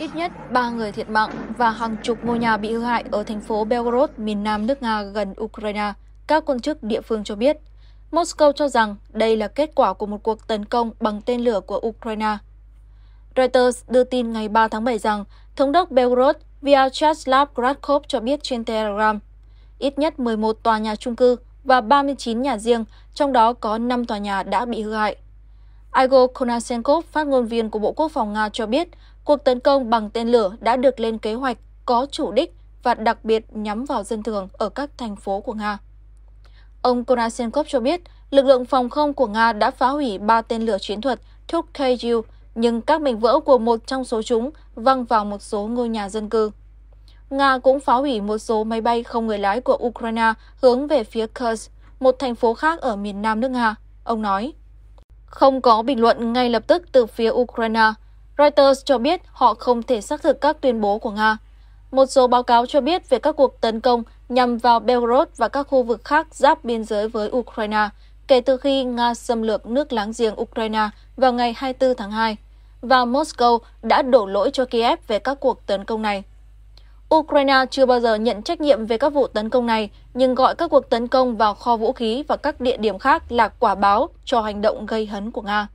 ít nhất 3 người thiệt mạng và hàng chục ngôi nhà bị hư hại ở thành phố Belgorod, miền nam nước Nga gần Ukraine, các quan chức địa phương cho biết. Moscow cho rằng đây là kết quả của một cuộc tấn công bằng tên lửa của Ukraine. Reuters đưa tin ngày 3 tháng 7 rằng Thống đốc Belgorod Vyacheslav Gratkov cho biết trên Telegram, ít nhất 11 tòa nhà chung cư và 39 nhà riêng, trong đó có 5 tòa nhà đã bị hư hại. Igor Konashenkov, phát ngôn viên của Bộ Quốc phòng Nga cho biết, Cuộc tấn công bằng tên lửa đã được lên kế hoạch có chủ đích và đặc biệt nhắm vào dân thường ở các thành phố của Nga. Ông Konashenkov cho biết, lực lượng phòng không của Nga đã phá hủy ba tên lửa chiến thuật Tukheyu, nhưng các mảnh vỡ của một trong số chúng văng vào một số ngôi nhà dân cư. Nga cũng phá hủy một số máy bay không người lái của Ukraine hướng về phía Kursk, một thành phố khác ở miền nam nước Nga, ông nói. Không có bình luận ngay lập tức từ phía Ukraine, Reuters cho biết họ không thể xác thực các tuyên bố của Nga. Một số báo cáo cho biết về các cuộc tấn công nhằm vào Belgorod và các khu vực khác giáp biên giới với Ukraine kể từ khi Nga xâm lược nước láng giềng Ukraine vào ngày 24 tháng 2, và Moscow đã đổ lỗi cho Kiev về các cuộc tấn công này. Ukraine chưa bao giờ nhận trách nhiệm về các vụ tấn công này, nhưng gọi các cuộc tấn công vào kho vũ khí và các địa điểm khác là quả báo cho hành động gây hấn của Nga.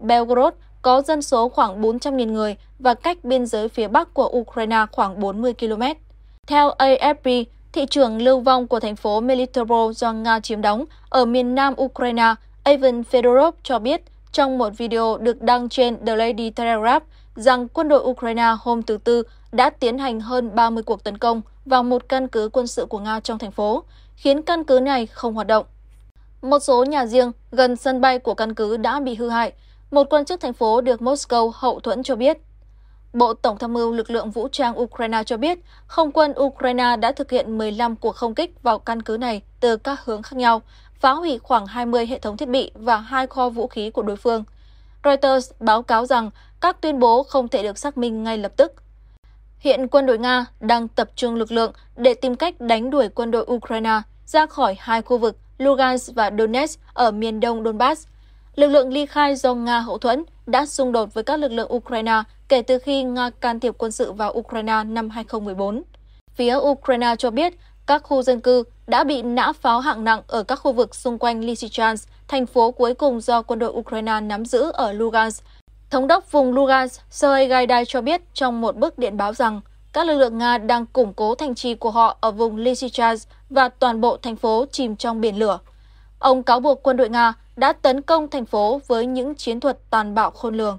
Belgorod có dân số khoảng 400.000 người và cách biên giới phía bắc của Ukraine khoảng 40 km. Theo AFP, thị trường lưu vong của thành phố Melitopol do Nga chiếm đóng ở miền nam Ukraine, Ivan Fedorov cho biết trong một video được đăng trên The Lady Telegraph rằng quân đội Ukraine hôm thứ Tư đã tiến hành hơn 30 cuộc tấn công vào một căn cứ quân sự của Nga trong thành phố, khiến căn cứ này không hoạt động. Một số nhà riêng gần sân bay của căn cứ đã bị hư hại, một quan chức thành phố được Moscow hậu thuẫn cho biết. Bộ Tổng tham mưu lực lượng vũ trang Ukraine cho biết, không quân Ukraine đã thực hiện 15 cuộc không kích vào căn cứ này từ các hướng khác nhau, phá hủy khoảng 20 hệ thống thiết bị và hai kho vũ khí của đối phương. Reuters báo cáo rằng các tuyên bố không thể được xác minh ngay lập tức. Hiện quân đội Nga đang tập trung lực lượng để tìm cách đánh đuổi quân đội Ukraine ra khỏi hai khu vực Lugansk và Donetsk ở miền đông Donbass – lực lượng ly khai do Nga hậu thuẫn đã xung đột với các lực lượng Ukraine kể từ khi Nga can thiệp quân sự vào Ukraine năm 2014. Phía Ukraine cho biết các khu dân cư đã bị nã pháo hạng nặng ở các khu vực xung quanh Lysychansk, thành phố cuối cùng do quân đội Ukraine nắm giữ ở Lugansk. Thống đốc vùng Lugansk Sergei Gaidai cho biết trong một bức điện báo rằng các lực lượng Nga đang củng cố thành trì của họ ở vùng Lysychansk và toàn bộ thành phố chìm trong biển lửa. Ông cáo buộc quân đội Nga đã tấn công thành phố với những chiến thuật tàn bạo khôn lường